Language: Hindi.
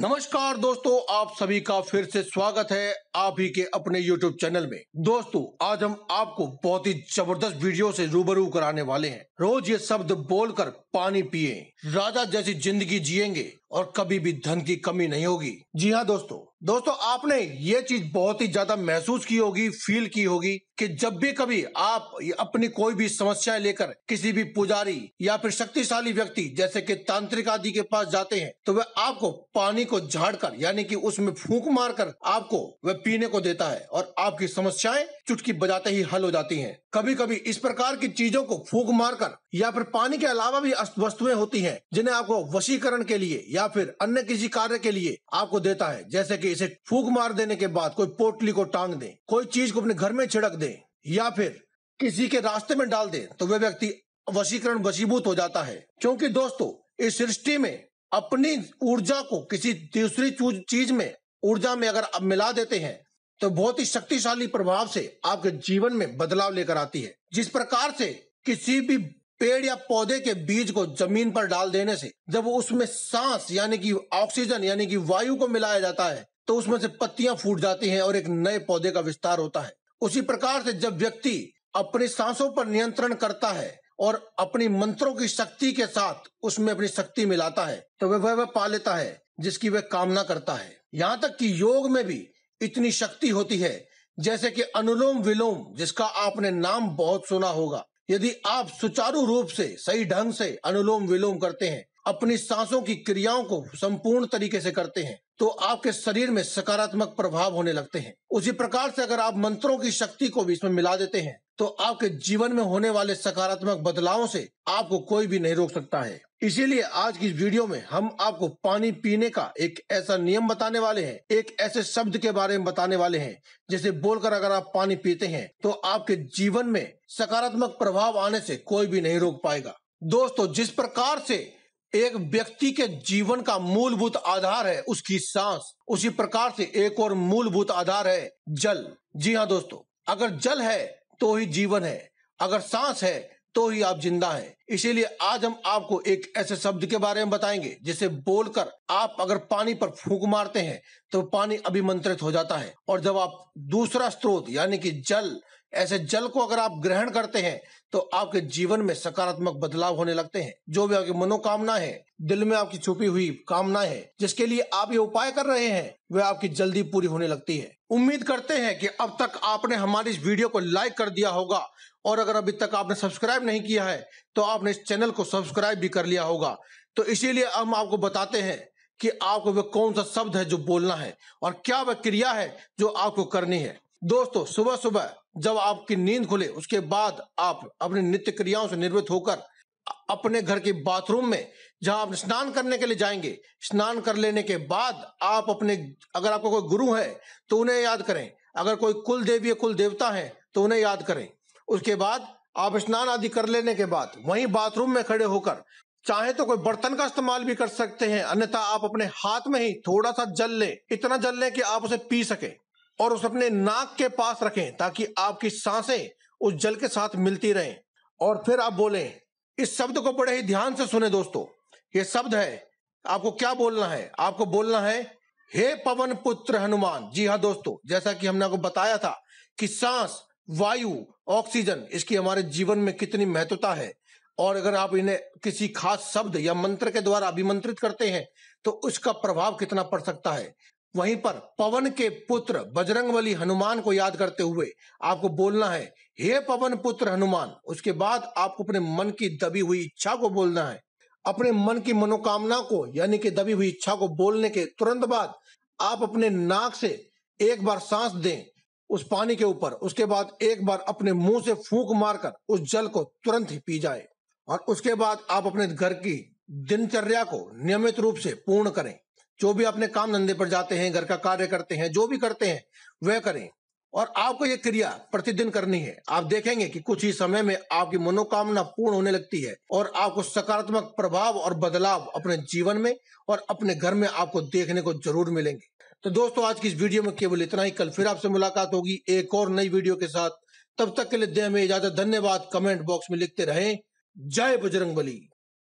नमस्कार दोस्तों आप सभी का फिर से स्वागत है आप ही के अपने YouTube चैनल में दोस्तों आज हम आपको बहुत ही जबरदस्त वीडियो से रूबरू कराने वाले हैं रोज ये शब्द बोलकर पानी पिए राजा जैसी जिंदगी जिएंगे और कभी भी धन की कमी नहीं होगी जी हाँ दोस्तों दोस्तों आपने ये चीज बहुत ही ज्यादा महसूस की होगी फील की होगी कि जब भी कभी आप अपनी कोई भी समस्याएं लेकर किसी भी पुजारी या फिर शक्तिशाली व्यक्ति जैसे कि तांत्रिक आदि के पास जाते हैं तो वह आपको पानी को झाड़कर यानी कि उसमें फूंक मारकर आपको वह पीने को देता है और आपकी समस्याएं चुटकी बजाते ही हल हो जाती है कभी कभी इस प्रकार की चीजों को मार मारकर या फिर पानी के अलावा भी वस्तुएं होती है जिन्हें आपको वशीकरण के लिए या फिर अन्य किसी कार्य के लिए आपको देता है जैसे कि इसे फूक मार देने के बाद कोई पोटली को टांग दे कोई चीज को अपने घर में छिड़क दे या फिर किसी के रास्ते में डाल दे तो वह व्यक्ति वशीकरण वशीभूत हो जाता है क्योंकि दोस्तों इस सृष्टि में अपनी ऊर्जा को किसी दूसरी चीज में ऊर्जा में अगर आप मिला देते हैं तो बहुत ही शक्तिशाली प्रभाव से आपके जीवन में बदलाव लेकर आती है जिस प्रकार से किसी भी पेड़ या पौधे के बीज को जमीन पर डाल देने से जब उसमें सांस यानी कि ऑक्सीजन यानी कि वायु को मिलाया जाता है तो उसमें से पत्तियां फूट जाती हैं और एक नए पौधे का विस्तार होता है उसी प्रकार से जब व्यक्ति अपनी सांसों पर नियंत्रण करता है और अपनी मंत्रों की शक्ति के साथ उसमें अपनी शक्ति मिलाता है तो वह वह पा लेता है जिसकी वह कामना करता है यहाँ तक कि योग में भी इतनी शक्ति होती है जैसे कि अनुलोम विलोम जिसका आपने नाम बहुत सुना होगा यदि आप सुचारू रूप से सही ढंग से अनुलोम विलोम करते हैं अपनी सांसों की क्रियाओं को संपूर्ण तरीके से करते हैं तो आपके शरीर में सकारात्मक प्रभाव होने लगते हैं उसी प्रकार से अगर आप मंत्रों की शक्ति को भी इसमें मिला देते हैं तो आपके जीवन में होने वाले सकारात्मक बदलावों से आपको कोई भी नहीं रोक सकता है इसीलिए आज की इस वीडियो में हम आपको पानी पीने का एक ऐसा नियम बताने वाले हैं एक ऐसे शब्द के बारे में बताने वाले हैं जैसे बोलकर अगर आप पानी पीते हैं तो आपके जीवन में सकारात्मक प्रभाव आने से कोई भी नहीं रोक पाएगा दोस्तों जिस प्रकार से एक व्यक्ति के जीवन का मूलभूत आधार है उसकी सांस उसी प्रकार से एक और मूलभूत आधार है जल जी हाँ दोस्तों अगर जल है तो ही जीवन है अगर सांस है तो ही आप जिंदा हैं इसीलिए आज हम आपको एक ऐसे शब्द के बारे में बताएंगे जिसे बोलकर आप अगर पानी पर फूंक मारते हैं तो पानी अभिमंत्रित हो जाता है और जब आप दूसरा स्रोत यानी कि जल ऐसे जल को अगर आप ग्रहण करते हैं तो आपके जीवन में सकारात्मक बदलाव होने लगते हैं जो भी आपकी मनोकामना है दिल में आपकी छुपी हुई कामना है जिसके लिए आप ये उपाय कर रहे हैं वह आपकी जल्दी पूरी होने लगती है उम्मीद करते हैं कि अब तक आपने हमारी इस वीडियो को लाइक कर दिया होगा और अगर अभी तक आपने सब्सक्राइब नहीं किया है तो आपने इस चैनल को सब्सक्राइब भी कर लिया होगा तो इसीलिए हम आपको बताते हैं कि आपको वह कौन सा शब्द है जो बोलना है और क्या वह क्रिया है जो आपको करनी है दोस्तों सुबह सुबह जब आपकी नींद खुले उसके बाद आप अपनी नित्य क्रियाओं से निर्वृत होकर अपने घर के बाथरूम में जहां आप स्नान करने के लिए जाएंगे स्नान कर लेने के बाद आप अपने अगर आपका कोई गुरु है तो उन्हें याद करें अगर कोई कुल देवी या कुल देवता है तो उन्हें याद करें उसके बाद आप स्नान आदि कर लेने के बाद वहीं बाथरूम में खड़े होकर चाहे तो कोई बर्तन का इस्तेमाल भी कर सकते हैं अन्यथा आप अपने हाथ में ही थोड़ा सा जल लें इतना जल लें कि आप उसे पी सकें और उसे अपने नाक के पास रखें ताकि आपकी सांसें उस जल के साथ मिलती रहें और फिर आप बोलें इस शब्द को बड़े ही ध्यान से सुने दोस्तों ये शब्द है आपको क्या बोलना है आपको बोलना है हे पवन पुत्र हनुमान जी हाँ दोस्तों जैसा कि हमने आपको बताया था कि सांस वायु ऑक्सीजन इसकी हमारे जीवन में कितनी महत्वता है और अगर आप इन्हें किसी खास शब्द या मंत्र के द्वारा अभिमंत्रित करते हैं तो उसका प्रभाव कितना पड़ सकता है वहीं पर पवन के पुत्र बजरंगबली हनुमान को याद करते हुए आपको बोलना है हे पवन पुत्र हनुमान उसके बाद आपको अपने मन की दबी हुई इच्छा को बोलना है अपने मन की मनोकामना को यानी कि दबी हुई इच्छा को बोलने के तुरंत बाद आप अपने नाक से एक बार सांस दें उस पानी के ऊपर उसके बाद एक बार अपने मुंह से फूक मारकर उस जल को तुरंत ही पी जाए और उसके बाद आप अपने घर की दिनचर्या को नियमित रूप से पूर्ण करें जो भी अपने काम धंधे पर जाते हैं घर का कार्य करते हैं जो भी करते हैं वह करें और आपको यह क्रिया प्रतिदिन करनी है आप देखेंगे कि कुछ ही समय में आपकी मनोकामना पूर्ण होने लगती है और आपको सकारात्मक प्रभाव और बदलाव अपने जीवन में और अपने घर में आपको देखने को जरूर मिलेंगे तो दोस्तों आज की इस वीडियो में केवल इतना ही कल फिर आपसे मुलाकात होगी एक और नई वीडियो के साथ तब तक के लिए दे हमें इजाजत धन्यवाद कमेंट बॉक्स में लिखते रहें जय बजरंग बली